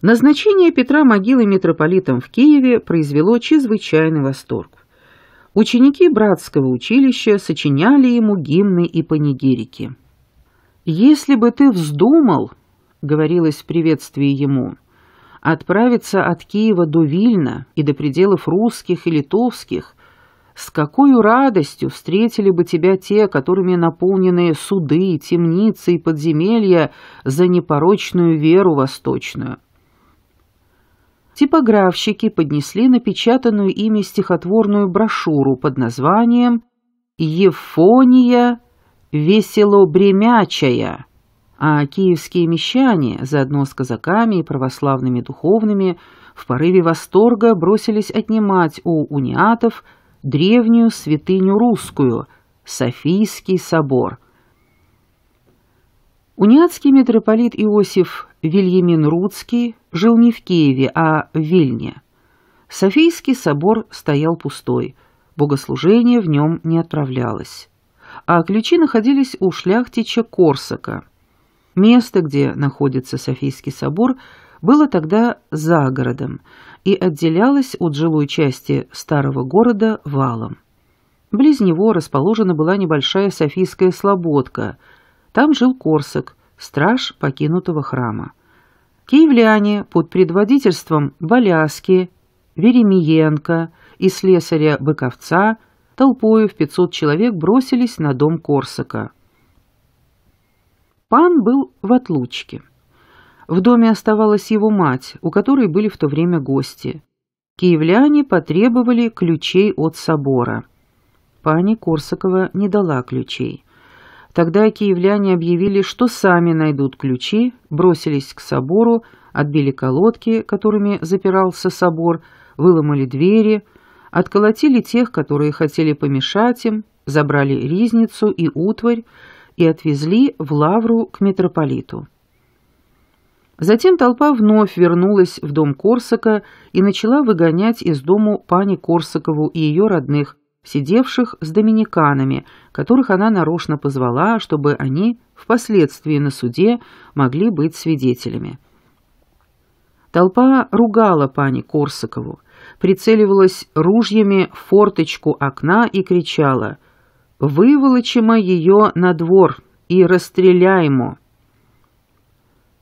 Назначение Петра могилы митрополитом в Киеве произвело чрезвычайный восторг. Ученики братского училища сочиняли ему гимны и панигирики. «Если бы ты вздумал, — говорилось в приветствии ему, — отправиться от Киева до Вильна и до пределов русских и литовских, с какой радостью встретили бы тебя те, которыми наполнены суды, темницы и подземелья за непорочную веру восточную!» типографщики поднесли напечатанную ими стихотворную брошюру под названием «Ефония веселобремячая», а киевские мещане, заодно с казаками и православными духовными, в порыве восторга бросились отнимать у униатов древнюю святыню русскую – Софийский собор. Униатский митрополит Иосиф Вильямин Рудский жил не в Киеве, а в Вильне. Софийский собор стоял пустой, богослужение в нем не отправлялось. А ключи находились у шляхтича Корсака. Место, где находится Софийский собор, было тогда за городом и отделялось от жилой части старого города валом. Близ него расположена была небольшая Софийская слободка. Там жил Корсак, страж покинутого храма. Киевляне под предводительством Боляски, Веремиенко и слесаря Быковца толпою в 500 человек бросились на дом Корсака. Пан был в отлучке. В доме оставалась его мать, у которой были в то время гости. Киевляне потребовали ключей от собора. Пани Корсакова не дала ключей. Тогда киевляне объявили, что сами найдут ключи, бросились к собору, отбили колодки, которыми запирался собор, выломали двери, отколотили тех, которые хотели помешать им, забрали ризницу и утварь и отвезли в лавру к митрополиту. Затем толпа вновь вернулась в дом Корсака и начала выгонять из дому пани Корсакову и ее родных, сидевших с доминиканами, которых она нарочно позвала, чтобы они впоследствии на суде могли быть свидетелями. Толпа ругала пани Корсакову, прицеливалась ружьями в форточку окна и кричала «Выволочимо ее на двор и расстреляемо!»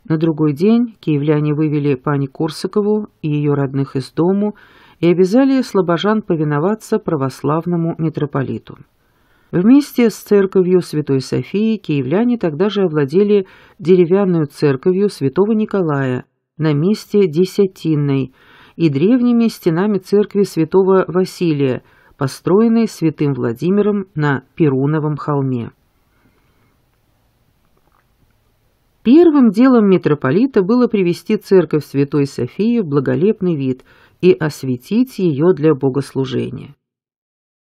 На другой день киевляне вывели пани Корсакову и ее родных из дому, и обязали слобожан повиноваться православному митрополиту. Вместе с церковью Святой Софии киевляне тогда же овладели деревянную церковью Святого Николая на месте Десятинной и древними стенами церкви Святого Василия, построенной святым Владимиром на Перуновом холме. Первым делом митрополита было привести церковь Святой Софии в благолепный вид – и осветить ее для богослужения.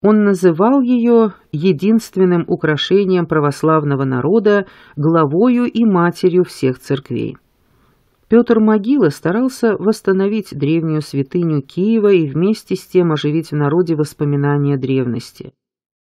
Он называл ее единственным украшением православного народа, главою и матерью всех церквей. Петр Могила старался восстановить древнюю святыню Киева и вместе с тем оживить в народе воспоминания древности.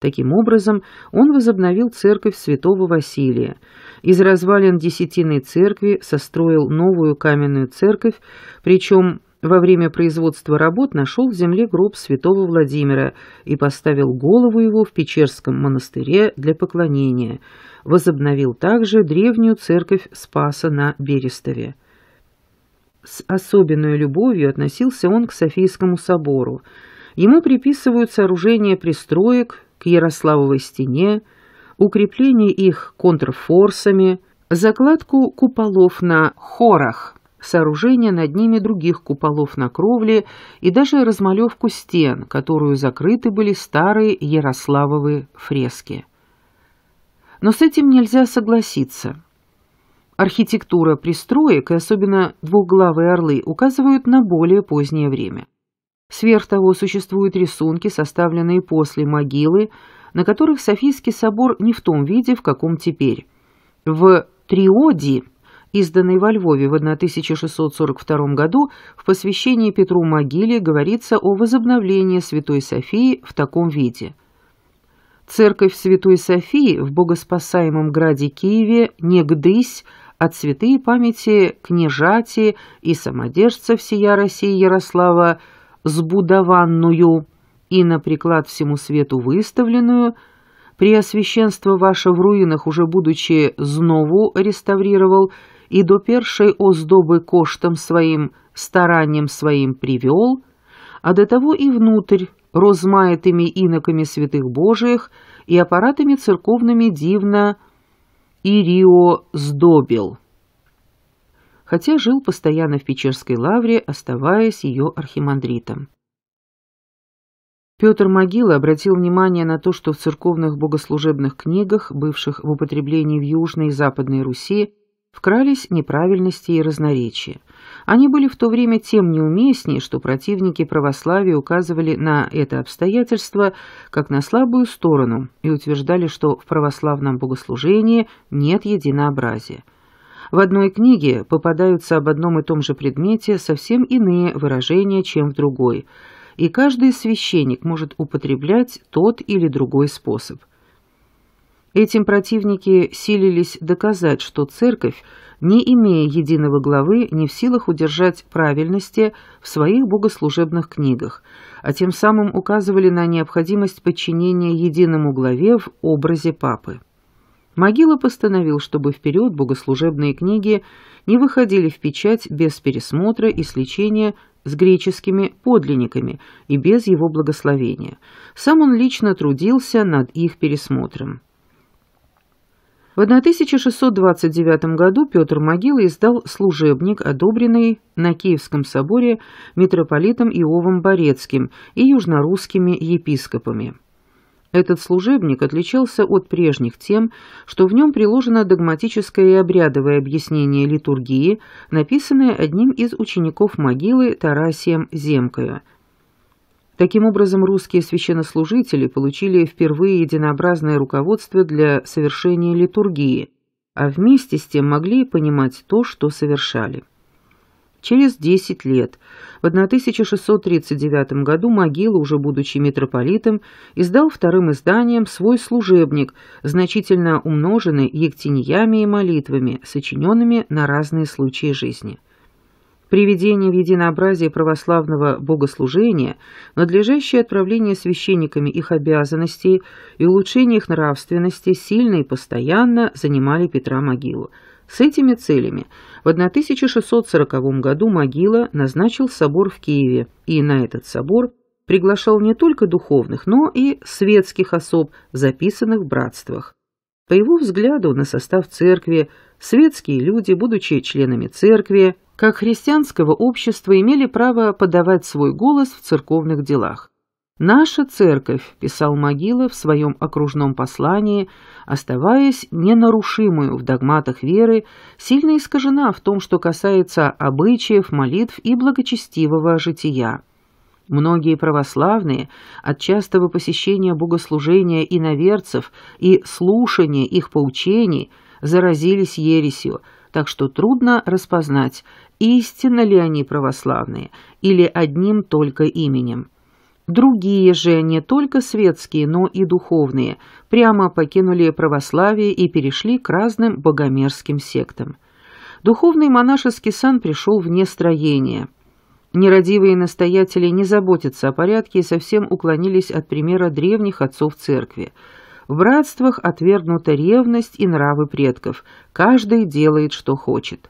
Таким образом, он возобновил церковь святого Василия. Из развалин Десятиной церкви состроил новую каменную церковь, причем во время производства работ нашел в земле гроб святого Владимира и поставил голову его в Печерском монастыре для поклонения. Возобновил также древнюю церковь Спаса на Берестове. С особенной любовью относился он к Софийскому собору. Ему приписывают сооружение пристроек к Ярославовой стене, укрепление их контрфорсами, закладку куполов на хорах – сооружение над ними других куполов на кровле и даже размалевку стен, которую закрыты были старые Ярославовы фрески. Но с этим нельзя согласиться. Архитектура пристроек, и особенно двухглавые орлы, указывают на более позднее время. Сверх того существуют рисунки, составленные после могилы, на которых Софийский собор не в том виде, в каком теперь. В Триоди изданной во Львове в 1642 году, в посвящении Петру могиле говорится о возобновлении Святой Софии в таком виде. Церковь Святой Софии в богоспасаемом граде Киеве негдысь от а святые памяти княжати и самодержца сия России Ярослава сбудованную и на приклад всему свету выставленную – Преосвященство ваше в руинах, уже будучи знову реставрировал, і до першай оздоби коштам сваім старанням сваім привёл, а до того и внутрь розмаятыми иноками святых Божиих и аппаратами церковными дивно Ирио сдобил. Хотя жил постоянно в Печерской лавре, оставаясь ее архимандритом. Петр Могила обратил внимание на то, что в церковных богослужебных книгах, бывших в употреблении в Южной и Западной Руси, вкрались неправильности и разноречия. Они были в то время тем неуместнее, что противники православия указывали на это обстоятельство как на слабую сторону и утверждали, что в православном богослужении нет единообразия. В одной книге попадаются об одном и том же предмете совсем иные выражения, чем в другой, и каждый священник может употреблять тот или другой способ – Этим противники силились доказать, что церковь, не имея единого главы, не в силах удержать правильности в своих богослужебных книгах, а тем самым указывали на необходимость подчинения единому главе в образе папы. Могила постановил, чтобы вперед богослужебные книги не выходили в печать без пересмотра и сличения с греческими подлинниками и без его благословения. Сам он лично трудился над их пересмотром. В 1629 году Петр Могила издал служебник, одобренный на Киевском соборе митрополитом Иовом Борецким и южнорусскими епископами. Этот служебник отличался от прежних тем, что в нем приложено догматическое и обрядовое объяснение литургии, написанное одним из учеников могилы Тарасием Земкою – Таким образом, русские священнослужители получили впервые единообразное руководство для совершения литургии, а вместе с тем могли понимать то, что совершали. Через 10 лет, в 1639 году Могила, уже будучи митрополитом, издал вторым изданием свой служебник, значительно умноженный ектиниями и молитвами, сочиненными на разные случаи жизни – приведение в единообразие православного богослужения, надлежащее отправление священниками их обязанностей и улучшение их нравственности сильно и постоянно занимали Петра могилу. С этими целями в 1640 году могила назначил собор в Киеве, и на этот собор приглашал не только духовных, но и светских особ, записанных в братствах. По его взгляду на состав церкви, светские люди, будучи членами церкви, как христианского общества, имели право подавать свой голос в церковных делах. «Наша церковь», – писал Могила в своем окружном послании, оставаясь ненарушимую в догматах веры, сильно искажена в том, что касается обычаев, молитв и благочестивого жития. Многие православные от частого посещения богослужения иноверцев и слушания их поучений – заразились ересью, так что трудно распознать, истинно ли они православные или одним только именем. Другие же, не только светские, но и духовные, прямо покинули православие и перешли к разным богомерзким сектам. Духовный монашеский сан пришел в нестроение. Нерадивые настоятели не заботятся о порядке и совсем уклонились от примера древних отцов церкви – в братствах отвергнута ревность и нравы предков. Каждый делает, что хочет.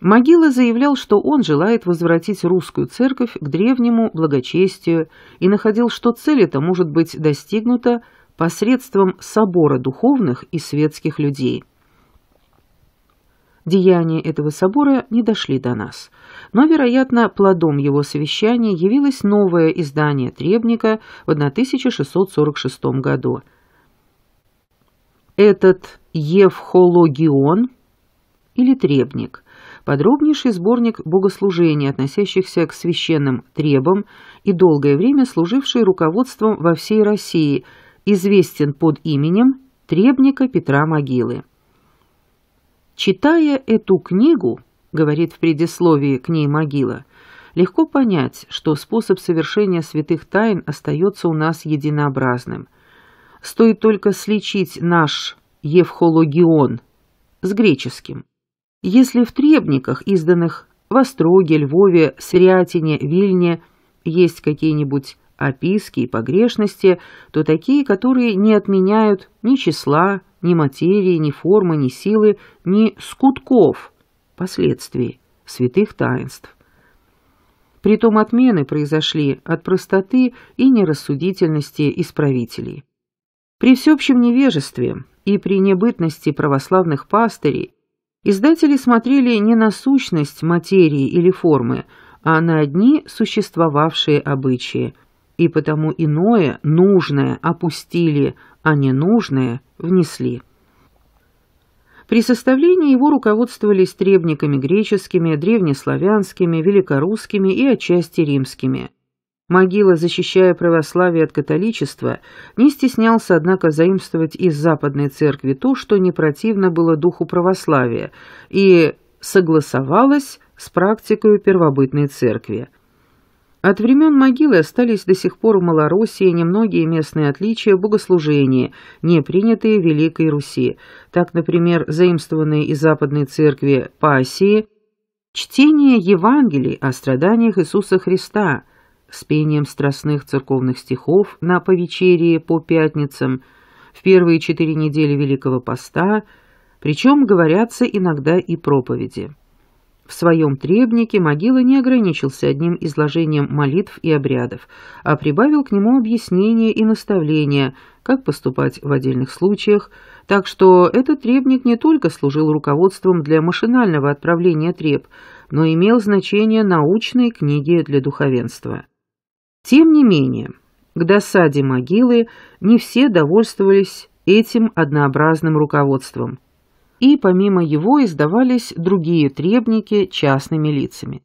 Могила заявлял, что он желает возвратить русскую церковь к древнему благочестию и находил, что цель эта может быть достигнута посредством собора духовных и светских людей. Деяния этого собора не дошли до нас, но, вероятно, плодом его совещания явилось новое издание «Требника» в 1646 году – этот Евхологион или требник – подробнейший сборник богослужений, относящихся к священным требам и долгое время служивший руководством во всей России, известен под именем Требника Петра Могилы. Читая эту книгу, говорит в предисловии к ней могила, легко понять, что способ совершения святых тайн остается у нас единообразным – Стоит только сличить наш «Евхологион» с греческим. Если в требниках, изданных в Остроге, Львове, Срятине, Вильне, есть какие-нибудь описки и погрешности, то такие, которые не отменяют ни числа, ни материи, ни формы, ни силы, ни скутков, последствий, святых таинств. Притом отмены произошли от простоты и нерассудительности исправителей. При всеобщем невежестве и при небытности православных пастырей издатели смотрели не на сущность материи или формы, а на одни существовавшие обычаи, и потому иное, нужное, опустили, а ненужное внесли. При составлении его руководствовались требниками греческими, древнеславянскими, великорусскими и отчасти римскими – Могила, защищая православие от католичества, не стеснялся, однако, заимствовать из Западной Церкви то, что не противно было духу православия, и согласовалось с практикой первобытной Церкви. От времен могилы остались до сих пор в Малороссии немногие местные отличия богослужения, не принятые в Великой Руси. Так, например, заимствованные из Западной Церкви пассии, чтение Евангелий о страданиях Иисуса Христа – с пением страстных церковных стихов на повечерие по пятницам в первые четыре недели Великого Поста, причем говорятся иногда и проповеди. В своем требнике могила не ограничился одним изложением молитв и обрядов, а прибавил к нему объяснения и наставления, как поступать в отдельных случаях, так что этот требник не только служил руководством для машинального отправления треб, но имел значение научной книги для духовенства. Тем не менее, к досаде могилы не все довольствовались этим однообразным руководством, и помимо его издавались другие требники частными лицами.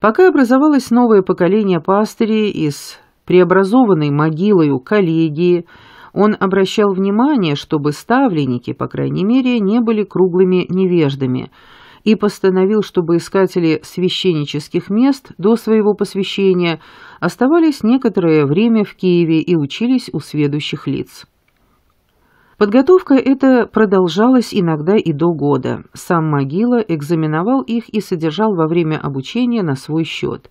Пока образовалось новое поколение пастырей из преобразованной могилою коллегии, он обращал внимание, чтобы ставленники, по крайней мере, не были круглыми невеждами – и постановил, чтобы искатели священнических мест до своего посвящения оставались некоторое время в Киеве и учились у сведущих лиц. Подготовка эта продолжалась иногда и до года. Сам Могила экзаменовал их и содержал во время обучения на свой счет.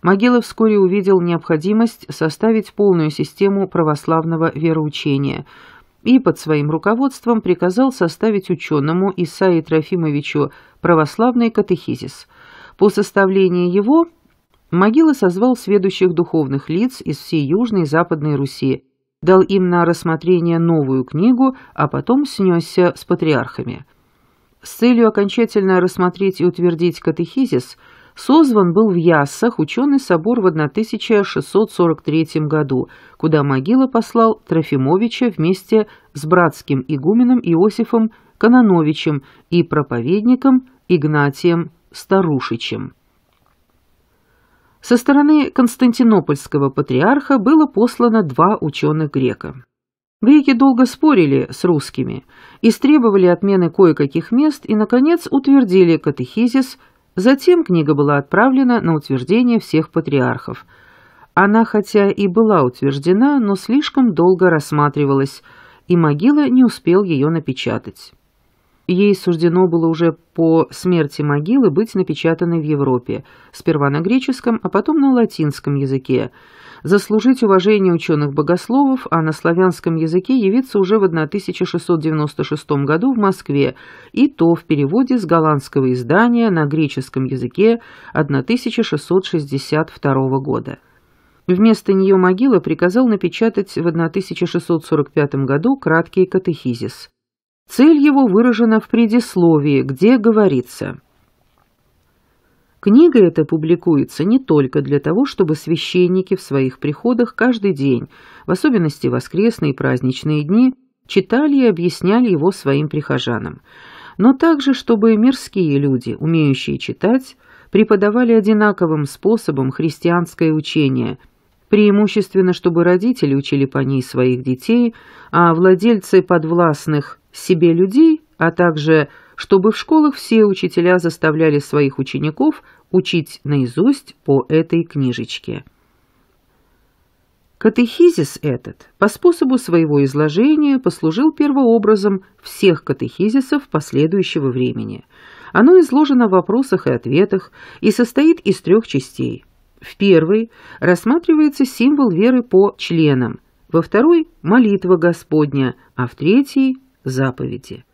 Могила вскоре увидел необходимость составить полную систему православного вероучения – и под своим руководством приказал составить ученому Исаии Трофимовичу православный катехизис. По составлению его Могилы созвал сведущих духовных лиц из всей Южной и Западной Руси, дал им на рассмотрение новую книгу, а потом снесся с патриархами. С целью окончательно рассмотреть и утвердить катехизис – Созван был в Яссах ученый собор в 1643 году, куда могила послал Трофимовича вместе с братским игуменом Иосифом Канановичем и проповедником Игнатием Старушичем. Со стороны константинопольского патриарха было послано два ученых грека. Греки долго спорили с русскими, истребовали отмены кое-каких мест и, наконец, утвердили катехизис – Затем книга была отправлена на утверждение всех патриархов. Она хотя и была утверждена, но слишком долго рассматривалась, и могила не успел ее напечатать. Ей суждено было уже по смерти могилы быть напечатанной в Европе, сперва на греческом, а потом на латинском языке, заслужить уважение ученых-богословов, а на славянском языке явиться уже в 1696 году в Москве, и то в переводе с голландского издания на греческом языке 1662 года. Вместо нее могила приказал напечатать в 1645 году краткий катехизис. Цель его выражена в предисловии, где говорится Книга эта публикуется не только для того, чтобы священники в своих приходах каждый день, в особенности воскресные и праздничные дни, читали и объясняли его своим прихожанам, но также чтобы мирские люди, умеющие читать, преподавали одинаковым способом христианское учение, преимущественно чтобы родители учили по ней своих детей, а владельцы подвластных себе людей, а также чтобы в школах все учителя заставляли своих учеников учить наизусть по этой книжечке. Катехизис этот по способу своего изложения послужил первообразом всех катехизисов последующего времени. Оно изложено в вопросах и ответах и состоит из трех частей. В первой рассматривается символ веры по членам, во второй – молитва Господня, а в третьей заповеди.